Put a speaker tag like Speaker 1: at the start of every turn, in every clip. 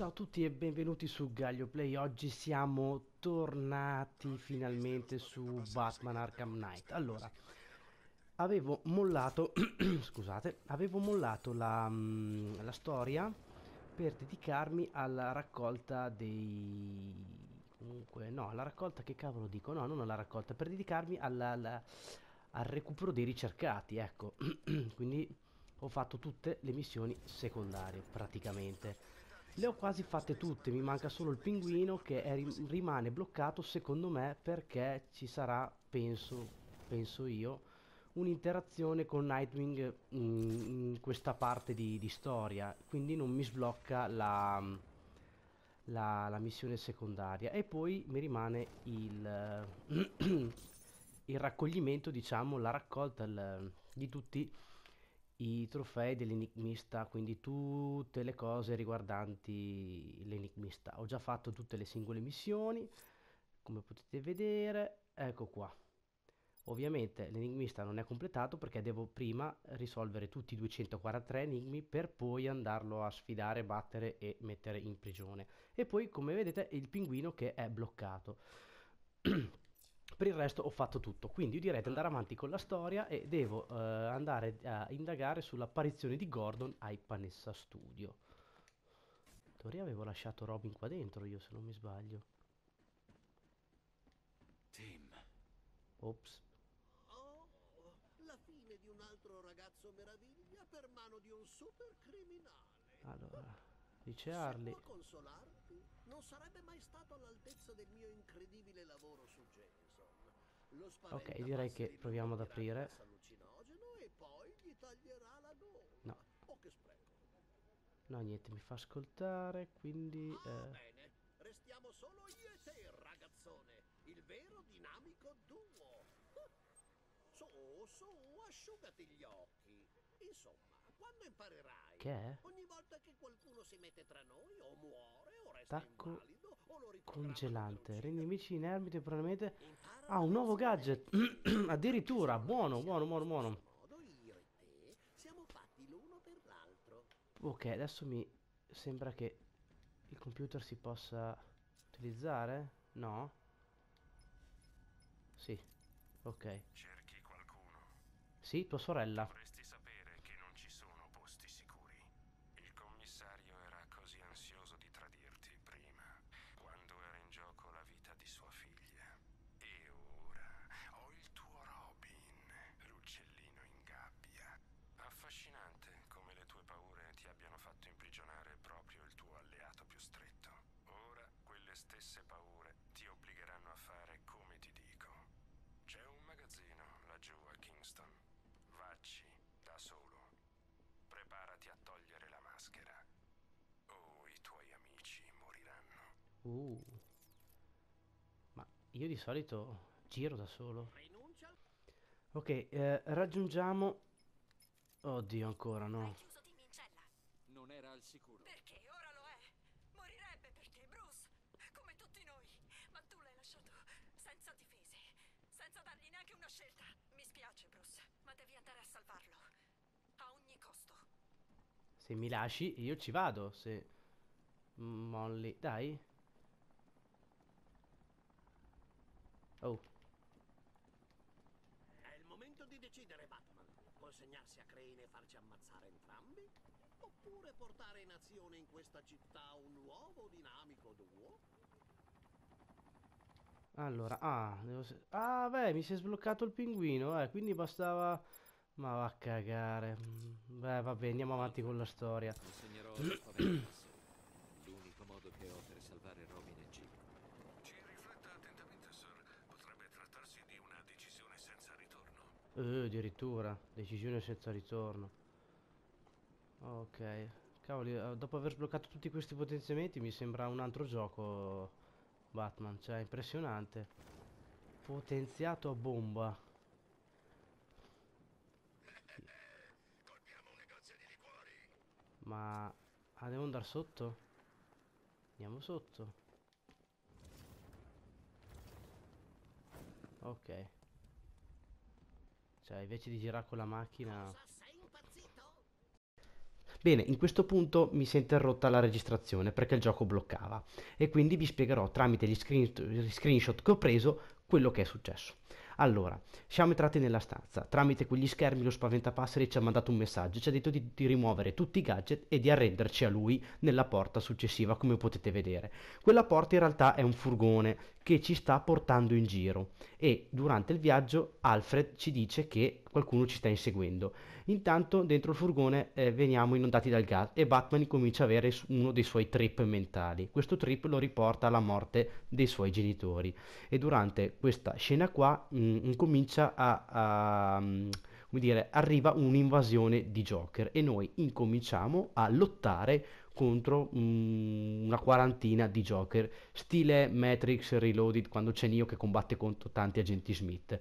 Speaker 1: Ciao a tutti e benvenuti su Gaglio Play. Oggi siamo tornati finalmente su Batman Arkham Knight. Allora, avevo mollato, scusate, avevo mollato la, mm, la storia per dedicarmi alla raccolta dei... Comunque, no, alla raccolta che cavolo dico? No, non alla raccolta, per dedicarmi alla, alla, al recupero dei ricercati, ecco. Quindi ho fatto tutte le missioni secondarie, praticamente le ho quasi fatte tutte, mi manca solo il pinguino che è, rimane bloccato secondo me perché ci sarà, penso, penso io, un'interazione con Nightwing in, in questa parte di, di, storia, quindi non mi sblocca la, la, la missione secondaria. E poi mi rimane il, il raccoglimento, diciamo, la raccolta il, di tutti i trofei dell'enigmista, quindi tutte le cose riguardanti l'enigmista. Ho già fatto tutte le singole missioni, come potete vedere, ecco qua. Ovviamente l'enigmista non è completato perché devo prima risolvere tutti i 243 enigmi per poi andarlo a sfidare, battere e mettere in prigione. E poi come vedete il pinguino che è bloccato. per il resto ho fatto tutto, quindi io direi di ah. andare avanti con la storia e devo eh, andare a indagare sull'apparizione di Gordon ai Panessa Studio. In teoria avevo lasciato Robin qua dentro io, se non mi sbaglio. Tim. Ops. Oh, altro ragazzo meraviglia per mano di un super criminale. Allora, dice Harley. Se può consolarti, non sarebbe mai stato all'altezza del mio incredibile lavoro su Jason. Jameson. ok, direi che proviamo ad aprire. No. Oh, no, niente, mi fa ascoltare, quindi... Ah, eh... bene. Restiamo solo io e te, ragazzone. Il vero dinamico duo. Su, su, asciugati gli occhi. Insomma, quando imparerai, che è? ogni volta che qualcuno si mette tra noi o muore o resta Tacco invalido, o congelante, rende amici inermi temporaneamente. Ah, un nuovo gadget. Addirittura, buono, buono, buono, buono. Ok, adesso mi sembra che il computer si possa utilizzare? No? Sì. Ok. Cerchi qualcuno. Sì, tua sorella. Dovresti avversario era così ansioso di tradirti prima, quando era in gioco la vita di sua figlia. E ora ho il tuo Robin, l'uccellino in gabbia. Affascinante come le tue paure ti abbiano fatto imprigionare proprio il tuo alleato più stretto. Ora quelle stesse paure ti obbligheranno a fare come ti dico. C'è un magazzino laggiù a Kingston. Vacci da solo. Preparati a togliere la maschera. Uh. Ma io di solito giro da solo. Ok, eh, raggiungiamo... Oddio, ancora no. Non era al sicuro. Perché ora lo è. Morirebbe per te, Bruce, come tutti noi. Ma tu l'hai lasciato senza difese, senza dargli neanche una scelta. Mi spiace, Bruce, ma devi andare a salvarlo. A ogni costo. Se mi lasci, io ci vado, se... Molly, dai. Oh. È il momento di decidere, Batman. Consegnarsi a Crane e farci ammazzare entrambi? Oppure portare in azione in questa città un nuovo dinamico duo? Allora, ah, devo... ah beh, mi si è sbloccato il pinguino, eh, quindi bastava... Ma va a cagare. Mm, beh, vabbè, andiamo avanti con la storia. Eh, addirittura, decisione senza ritorno. Ok, cavoli, eh, dopo aver sbloccato tutti questi potenziamenti mi sembra un altro gioco Batman, cioè impressionante. Potenziato a bomba. Ma... Ah, devo andare sotto? Andiamo sotto. Ok. Cioè, invece di girare con la macchina... Bene, in questo punto mi si è interrotta la registrazione perché il gioco bloccava e quindi vi spiegherò tramite gli screen, screenshot che ho preso quello che è successo. Allora, siamo entrati nella stanza. Tramite quegli schermi lo spaventapasseri ci ha mandato un messaggio, ci ha detto di, di rimuovere tutti i gadget e di arrenderci a lui nella porta successiva, come potete vedere. Quella porta in realtà è un furgone che ci sta portando in giro e durante il viaggio Alfred ci dice che qualcuno ci sta inseguendo. Intanto dentro il furgone eh, veniamo inondati dal gas e Batman comincia ad avere uno dei suoi trip mentali. Questo trip lo riporta alla morte dei suoi genitori e durante questa scena qua mh, mm, comincia a, a mm, come dire, arriva un'invasione di Joker e noi incominciamo a lottare contro mh, mm, una quarantina di Joker, stile Matrix Reloaded quando c'è Neo che combatte contro tanti agenti Smith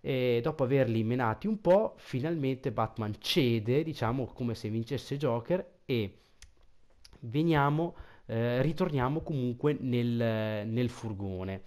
Speaker 1: e dopo averli menati un po', finalmente Batman cede, diciamo come se vincesse Joker e veniamo, eh, ritorniamo comunque nel, nel furgone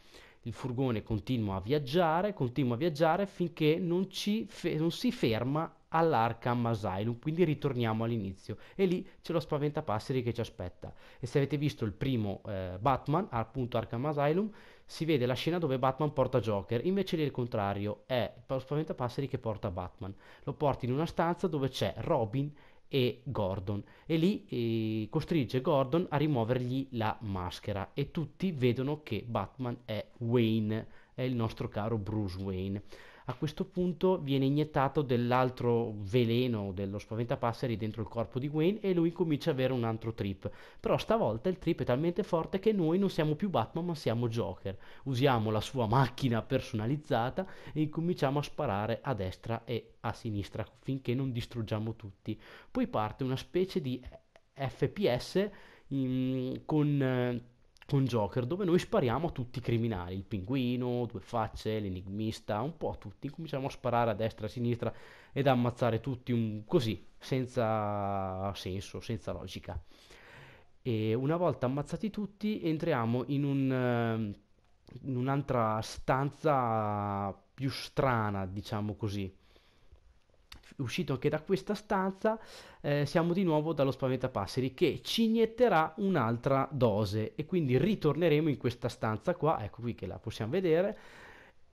Speaker 1: il furgone continua a viaggiare, continua a viaggiare finché non, fe- non si ferma all'Arkham Asylum, quindi ritorniamo all'inizio e lì c'è lo spaventapasseri che ci aspetta. E se avete visto il primo eh, Batman, appunto Arkham Asylum, si vede la scena dove Batman porta Joker, invece lì il contrario, è lo spaventapasseri che porta Batman. Lo porta in una stanza dove c'è Robin e Gordon e lì eh, costringe Gordon a rimuovergli la maschera e tutti vedono che Batman è Wayne, è il nostro caro Bruce Wayne a questo punto viene iniettato dell'altro veleno dello spaventapasseri dentro il corpo di Wayne e lui comincia ad avere un altro trip. Però stavolta il trip è talmente forte che noi non siamo più Batman ma siamo Joker. Usiamo la sua macchina personalizzata e cominciamo a sparare a destra e a sinistra finché non distruggiamo tutti. Poi parte una specie di FPS in, mm, con eh, con Joker dove noi spariamo a tutti i criminali, il pinguino, due facce, l'enigmista, un po' a tutti, cominciamo a sparare a destra, e a sinistra ed ammazzare tutti un, così, senza senso, senza logica. E una volta ammazzati tutti entriamo in, un, ehm, in un'altra stanza più strana, diciamo così, uscito anche da questa stanza eh, siamo di nuovo dallo spaventapasseri che ci inietterà un'altra dose e quindi ritorneremo in questa stanza qua, ecco qui che la possiamo vedere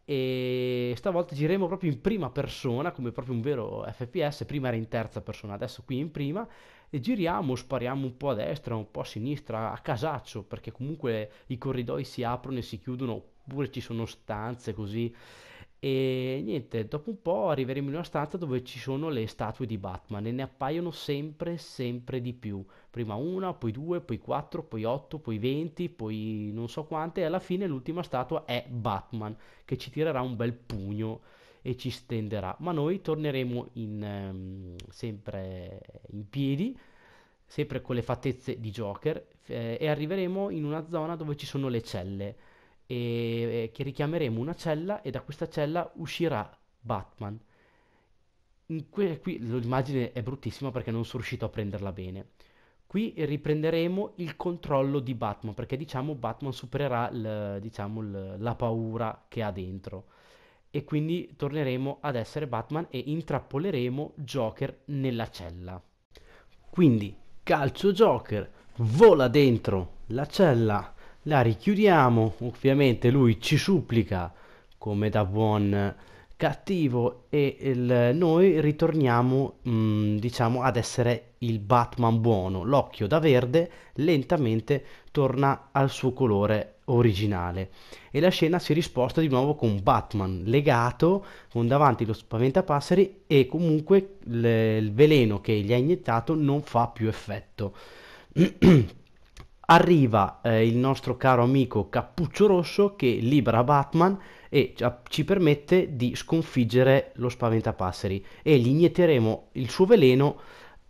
Speaker 1: e stavolta gireremo proprio in prima persona come proprio un vero FPS, prima era in terza persona, adesso qui in prima e giriamo, spariamo un po' a destra, un po' a sinistra, a casaccio perché comunque i corridoi si aprono e si chiudono oppure ci sono stanze così e niente, dopo un po' arriveremo in una stanza dove ci sono le statue di Batman e ne appaiono sempre, sempre di più. Prima una, poi due, poi quattro, poi otto, poi venti, poi non so quante. E alla fine l'ultima statua è Batman che ci tirerà un bel pugno e ci stenderà. Ma noi torneremo in, ehm, sempre in piedi, sempre con le fattezze di Joker eh, e arriveremo in una zona dove ci sono le celle e, che richiameremo una cella e da questa cella uscirà Batman. Que- qui l'immagine è bruttissima perché non sono riuscito a prenderla bene. Qui riprenderemo il controllo di Batman perché diciamo Batman supererà l- diciamo l- la paura che ha dentro e quindi torneremo ad essere Batman e intrappoleremo Joker nella cella. Quindi calcio Joker vola dentro la cella la richiudiamo ovviamente lui ci supplica come da buon cattivo e il, noi ritorniamo mh, mm, diciamo ad essere il Batman buono l'occhio da verde lentamente torna al suo colore originale e la scena si risposta di nuovo con Batman legato con davanti lo spaventapasseri e comunque il veleno che gli ha iniettato non fa più effetto arriva eh, il nostro caro amico Cappuccio Rosso che libera Batman e ci permette di sconfiggere lo Spaventapasseri e gli inietteremo il suo veleno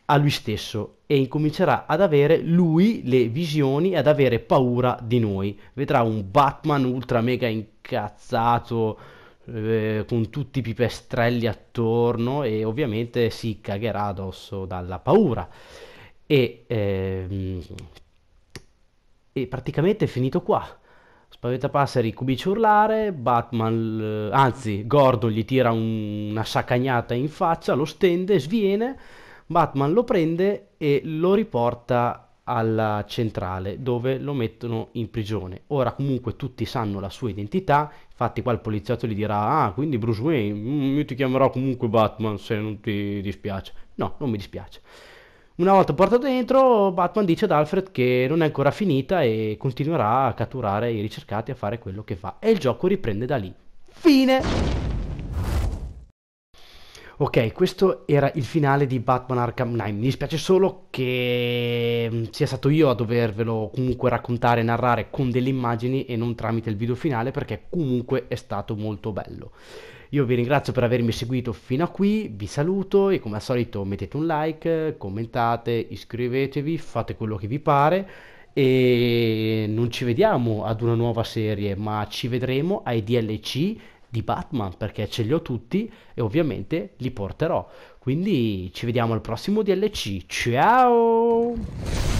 Speaker 1: a lui stesso e incomincerà ad avere lui le visioni ad avere paura di noi. Vedrà un Batman ultra mega incazzato eh, con tutti i pipestrelli attorno e ovviamente si cagherà addosso dalla paura e eh, e praticamente è finito qua. Spaventapasseri, cubici urlare, Batman, anzi Gordon gli tira un, una saccagnata in faccia, lo stende, sviene, Batman lo prende e lo riporta alla centrale dove lo mettono in prigione. Ora comunque tutti sanno la sua identità, infatti qua il poliziotto gli dirà ah quindi Bruce Wayne, mm, io ti chiamerò comunque Batman se non ti dispiace. No, non mi dispiace. Una volta portato dentro, Batman dice ad Alfred che non è ancora finita e continuerà a catturare i ricercati e a fare quello che fa. E il gioco riprende da lì. Fine! Ok, questo era il finale di Batman Arkham Knight. Mi dispiace solo che mm, sia stato io a dovervelo comunque raccontare e narrare con delle immagini e non tramite il video finale perché comunque è stato molto bello. Io vi ringrazio per avermi seguito fino a qui, vi saluto e come al solito mettete un like, commentate, iscrivetevi, fate quello che vi pare e non ci vediamo ad una nuova serie, ma ci vedremo ai DLC di Batman perché ce li ho tutti e ovviamente li porterò. Quindi ci vediamo al prossimo DLC. Ciao!